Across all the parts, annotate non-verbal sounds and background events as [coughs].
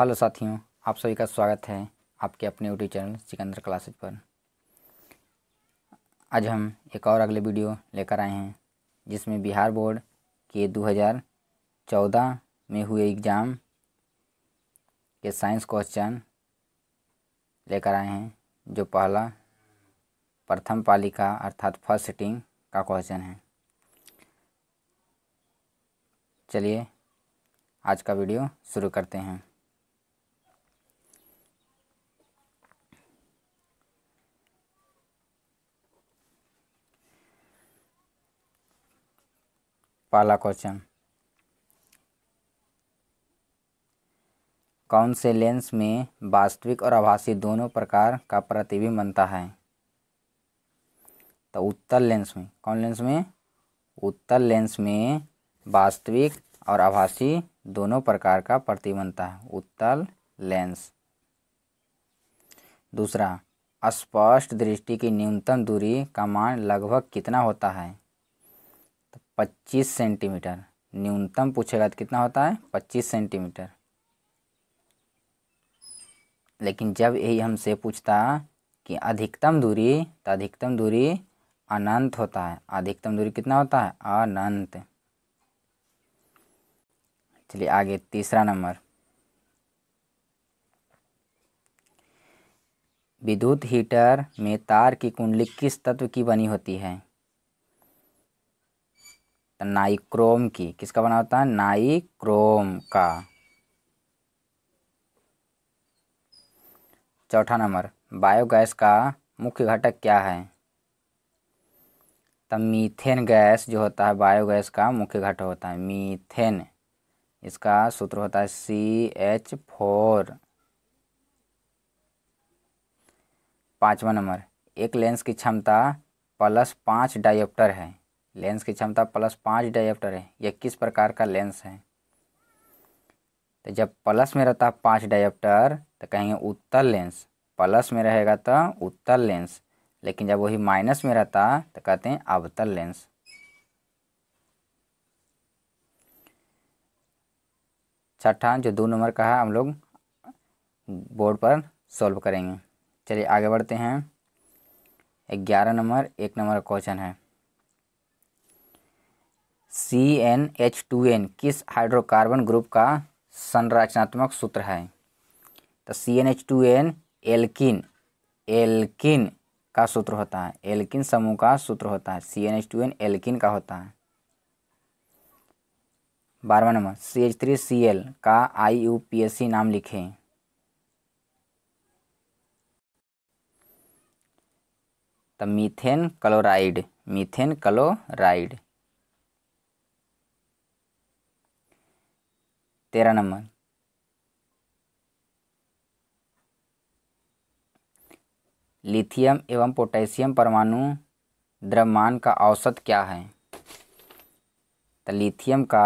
hello साथियों आप सभी का स्वागत है आपके अपने यूट्यूब चैनल सिकंदर क्लासेज पर आज हम एक और अगले वीडियो लेकर आए हैं जिसमें बिहार बोर्ड के 2014 में हुए एग्ज़ाम के साइंस क्वेश्चन लेकर आए हैं जो पहला प्रथम पालिका अर्थात फर्स्ट सिटिंग का क्वेश्चन है चलिए आज का वीडियो शुरू करते हैं पहला क्वेश्चन कौन से लेंस में वास्तविक और आभासी दोनों प्रकार का प्रतिबिंब बनता है तो उत्तर लेंस में कौन लेंस में उत्तर लेंस में वास्तविक और आभासी दोनों प्रकार का प्रतिबिंब बनता है उत्तल लेंस दूसरा स्पष्ट दृष्टि की न्यूनतम दूरी का मान लगभग कितना होता है पच्चीस सेंटीमीटर न्यूनतम पूछेगा तो कितना होता है पच्चीस सेंटीमीटर लेकिन जब यही हमसे पूछता कि अधिकतम दूरी तो अधिकतम दूरी अनंत होता है अधिकतम दूरी कितना होता है अनंत चलिए आगे तीसरा नंबर विद्युत हीटर में तार की कुंडली किस तत्व की बनी होती है नाइक्रोम की किसका बना होता है नाइक्रोम का चौथा नंबर बायोगैस का मुख्य घटक क्या है तो मीथेन गैस जो होता है बायोगैस का मुख्य घटक होता है मीथेन इसका सूत्र होता है सी एच फोर पाँचवा नंबर एक लेंस की क्षमता प्लस पाँच डायोप्टर है लेंस की क्षमता प्लस पाँच डायप्टर है यह किस प्रकार का लेंस है तो जब प्लस में रहता है पाँच डायप्टर तो कहेंगे उत्तल लेंस प्लस में रहेगा तो उत्तल लेंस लेकिन जब वही माइनस में रहता तो कहते हैं अवतल लेंस छठा जो दो नंबर का है हम लोग बोर्ड पर सॉल्व करेंगे चलिए आगे बढ़ते हैं ग्यारह नंबर एक नंबर क्वेश्चन है C N H two N किस हाइड्रोकार्बन ग्रुप का संरचनात्मक सूत्र है तो C N H two N alkene alkene का सूत्र होता है एल्किन समूह का सूत्र होता है C N H two N alkene का होता है बारहवा number C H three C L का I U P S C नाम लिखें तो मीथेन क्लोराइड मीथेन क्लोराइड तेरह नंबर लिथियम एवं पोटेशियम परमाणु द्रव्यमान का औसत क्या है तो लिथियम का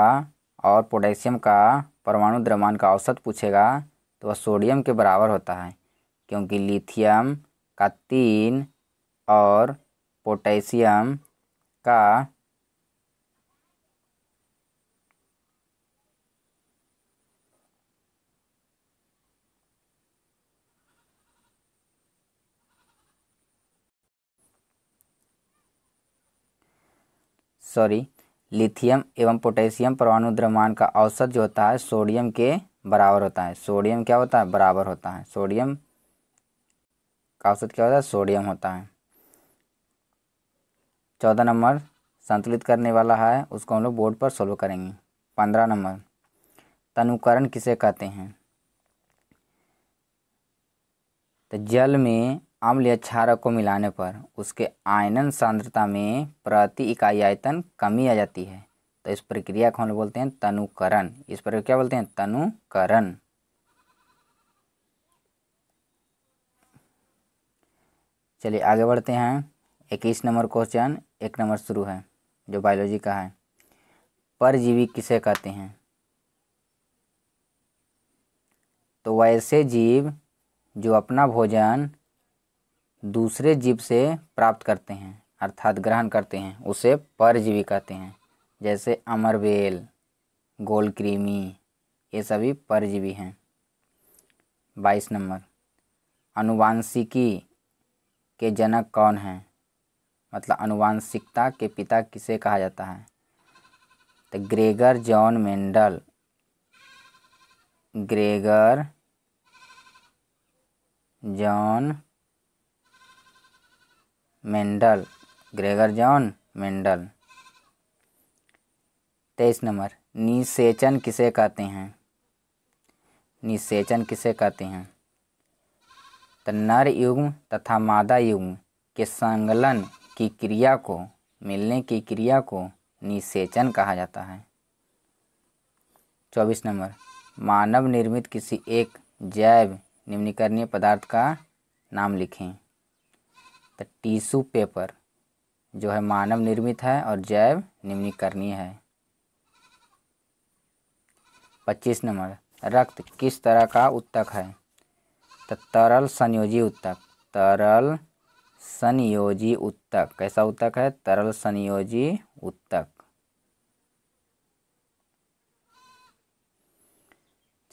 और पोटेशियम का परमाणु द्रव्यमान का औसत पूछेगा तो वह सोडियम के बराबर होता है क्योंकि लिथियम का तीन और पोटेशियम का सॉरी लिथियम एवं पोटेशियम परमाणु द्रव्यमान का औसत जो होता है सोडियम के बराबर होता है सोडियम क्या होता है बराबर होता है सोडियम का औसत क्या होता है सोडियम होता है चौदह नंबर संतुलित करने वाला है उसको हम लोग बोर्ड पर सोल्व करेंगे पंद्रह नंबर तनुकरण किसे कहते हैं तो जल में या क्षारक को मिलाने पर उसके आयनन सांद्रता में प्रति इकाई आयतन कमी आ जाती है तो इस प्रक्रिया को हम लोग बोलते हैं तनुकरण इस पर क्या बोलते हैं तनुकरण चलिए आगे बढ़ते हैं इक्कीस नंबर क्वेश्चन एक नंबर शुरू है जो बायोलॉजी का है परजीवी किसे कहते हैं तो वैसे जीव जो अपना भोजन दूसरे जीव से प्राप्त करते हैं अर्थात ग्रहण करते हैं उसे परजीवी कहते हैं जैसे अमरबेल गोलक्रीमी ये सभी परजीवी हैं बाईस नंबर अनुवांशिकी के जनक कौन हैं मतलब अनुवांशिकता के पिता किसे कहा जाता है तो Gregor John Mendel Gregor John Mendel Gregor John Mendel तेईस नंबर निसेचन किसे कहते हैं निसेचन किसे कहते हैं तो नर युग्म तथा मादा युग्म के संगलन की क्रिया को मिलने की क्रिया को निसेचन कहा जाता है चौबीस नंबर मानव निर्मित किसी एक जैव निम्नीकरणीय पदार्थ का नाम लिखें तो टिश्यू पेपर जो है मानव निर्मित है और जैव निम्नीकरणीय है पच्चीस नंबर रक्त किस तरह का उत्तक है तो तरल संयोजी उत्तक तरल संयोजी उत्तक कैसा उत्तक है तरल संयोजी उत्तक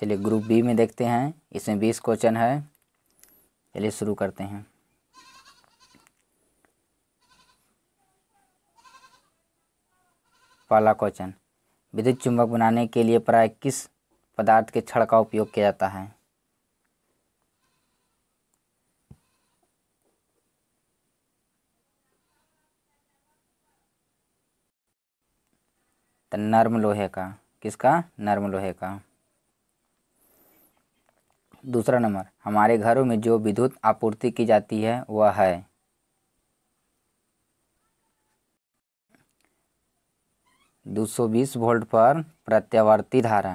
चलिए ग्रुप बी में देखते हैं इसमें बीस क्वेश्चन है चलिए शुरू करते हैं पहला क्वेश्चन विद्युत चुंबक बनाने के लिए प्राय किस पदार्थ के छड़ का उपयोग किया जाता है तो नर्म लोहे का किसका नर्म लोहे का दूसरा नंबर हमारे घरों में जो विद्युत आपूर्ति की जाती है वह है 220 वोल्ट पर प्रत्यावर्ती धारा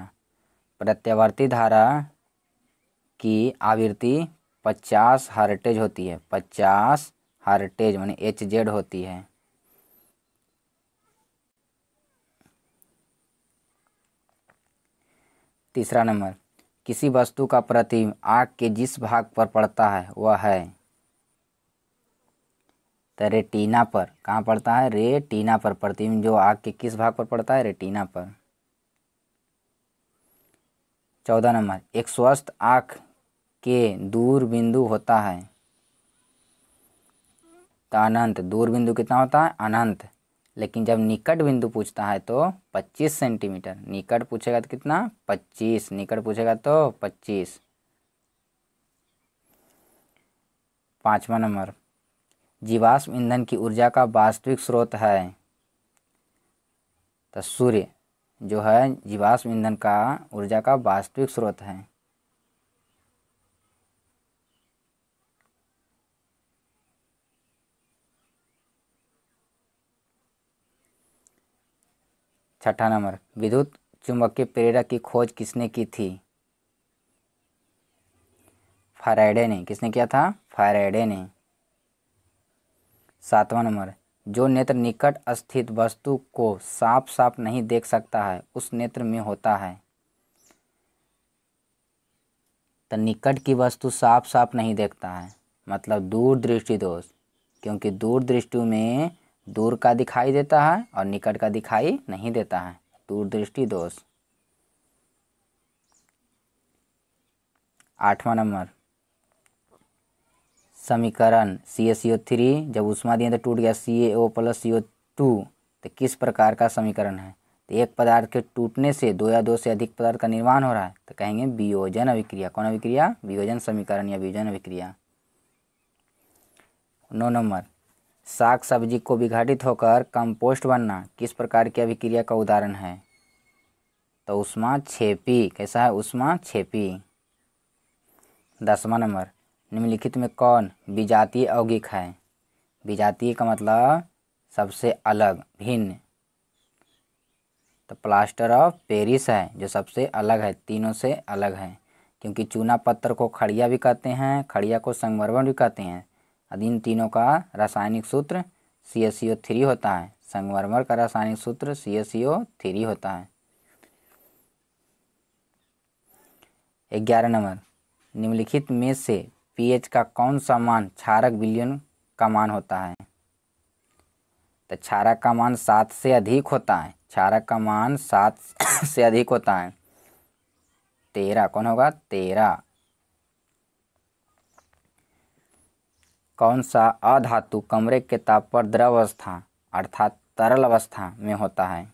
प्रत्यावर्ती धारा की आवृत्ति 50 हर्टेज होती है 50 हर्टेज मानी एच जेड होती है तीसरा नंबर किसी वस्तु का प्रतिबिंब आग के जिस भाग पर पड़ता है वह है तो रेटिना पर कहाँ पड़ता है रेटिना पर प्रतिबिंब जो आग के किस भाग पर पड़ता है रेटिना पर चौदह नंबर एक स्वस्थ आँख के दूर बिंदु होता है तो अनंत दूर बिंदु कितना होता है अनंत लेकिन जब निकट बिंदु पूछता है तो पच्चीस सेंटीमीटर निकट पूछेगा तो कितना पच्चीस निकट पूछेगा तो पच्चीस पांचवा नंबर जीवाश्म ईंधन की ऊर्जा का वास्तविक स्रोत है तो सूर्य जो है जीवाश्म ईंधन का ऊर्जा का वास्तविक स्रोत है छठा नंबर विद्युत के प्रेरक की खोज किसने की थी फाराडे ने किसने किया था फाराडे ने सातवां नंबर जो नेत्र निकट स्थित वस्तु को साफ साफ नहीं देख सकता है उस नेत्र में होता है तो निकट की वस्तु साफ साफ नहीं देखता है मतलब दूर दृष्टि दोष क्योंकि दूर दृष्टि में दूर का दिखाई देता है और निकट का दिखाई नहीं देता है दूर दृष्टि दोष आठवां नंबर समीकरण सी ए सी ओ थ्री जब उष्मा दिए तो टूट गया सी ए ओ प्लस सी ओ टू तो किस प्रकार का समीकरण है तो एक पदार्थ के टूटने से दो या दो से अधिक पदार्थ का निर्माण हो रहा है तो कहेंगे वियोजन अभिक्रिया कौन अभिक्रिया वियोजन समीकरण या वियोजन अभिक्रिया नौ नंबर साग सब्जी को विघटित होकर कंपोस्ट बनना किस प्रकार की अभिक्रिया का उदाहरण है तो उष्मा छेपी कैसा है उष्मा छेपी दसवा नंबर निम्नलिखित में कौन विजातीय औगिक है विजातीय का मतलब सबसे अलग भिन्न तो प्लास्टर ऑफ पेरिस है जो सबसे अलग है तीनों से अलग है क्योंकि चूना पत्थर को खड़िया भी कहते हैं खड़िया को संगमरमर भी कहते हैं और इन तीनों का रासायनिक सूत्र C S C O three होता है संगमरमर का रासायनिक सूत्र C S C O three होता है ग्यारह नंबर निम्नलिखित में से पीएच का कौन सा मान क्षारक विलयन का मान होता है तो क्षारक का मान सात से अधिक होता है क्षारक का मान सात [coughs] से अधिक होता है तेरह कौन होगा तेरह कौन सा अधातु कमरे के ताप पर द्रव अवस्था अर्थात तरल अवस्था में होता है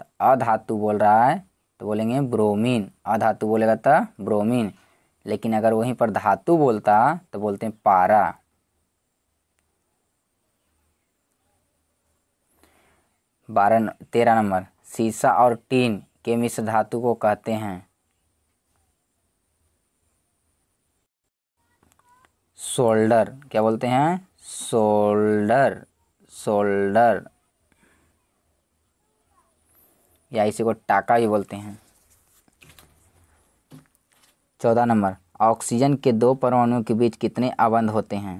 तो अधातु बोल रहा है तो बोलेंगे ब्रोमीन अधातु बोलेगा तो ब्रोमीन लेकिन अगर वहीं पर धातु बोलता तो बोलते हैं पारा बारह तेरह नंबर सीसा और टीन के मिश्र धातु को कहते हैं शोल्डर क्या बोलते हैं शोल्डर शोल्डर या इसी को टाका भी बोलते हैं चौदह नंबर ऑक्सीजन के दो परमाणुओं के बीच कितने आबंध होते हैं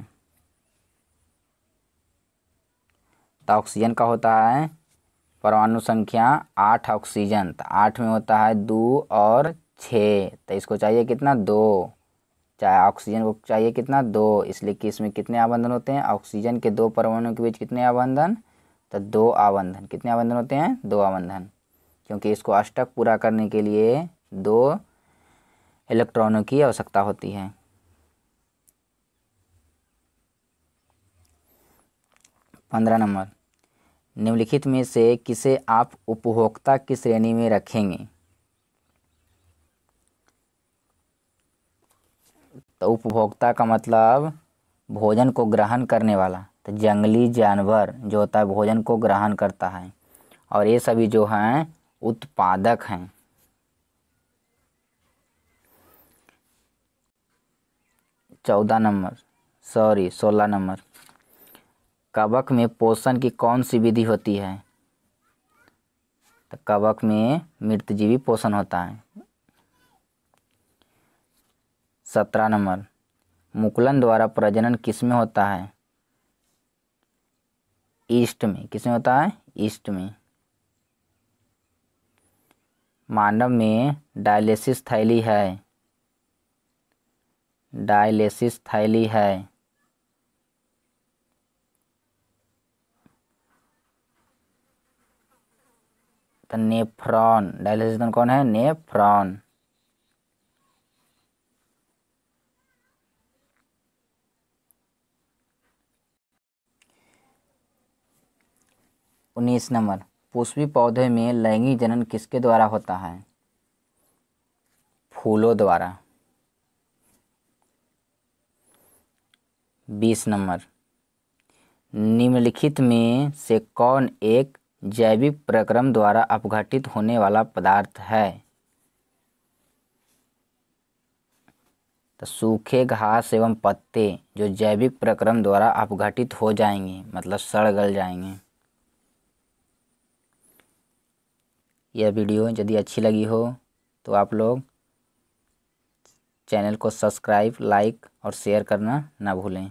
तो ऑक्सीजन का होता है परमाणु संख्या आठ ऑक्सीजन तो आठ में होता है दो और छः तो इसको चाहिए कितना दो चाहे ऑक्सीजन को चाहिए कितना दो इसलिए कि इसमें कितने आबंधन होते हैं ऑक्सीजन के दो परमाणुओं के बीच कितने आबंधन तो दो आबंधन कितने आबंधन होते हैं दो आबंधन क्योंकि इसको अष्टक पूरा करने के लिए दो इलेक्ट्रॉनों की आवश्यकता होती है पंद्रह नंबर निम्नलिखित में से किसे आप उपभोक्ता की श्रेणी में रखेंगे तो उपभोक्ता का मतलब भोजन को ग्रहण करने वाला तो जंगली जानवर जो होता है भोजन को ग्रहण करता है और ये सभी जो हैं उत्पादक हैं चौदह नंबर सॉरी सोलह नंबर कवक में पोषण की कौन सी विधि होती है तो कवक में मृतजीवी पोषण होता है सत्रह नंबर मुकुलन द्वारा प्रजनन किस में होता है ईस्ट में किस में होता है ईस्ट में मानव में डायलिसिस थैली है डायलिसिस थैली है तो नेफ्रॉन डायलिसिस कौन है नेफ्रॉन उन्नीस नंबर पुष्पी पौधे में लैंगिक जनन किसके द्वारा होता है फूलों द्वारा बीस नंबर निम्नलिखित में से कौन एक जैविक प्रक्रम द्वारा अपघटित होने वाला पदार्थ है तो सूखे घास एवं पत्ते जो जैविक प्रक्रम द्वारा अपघटित हो जाएंगे मतलब सड़ गल जाएंगे यह वीडियो यदि अच्छी लगी हो तो आप लोग चैनल को सब्सक्राइब लाइक और शेयर करना ना भूलें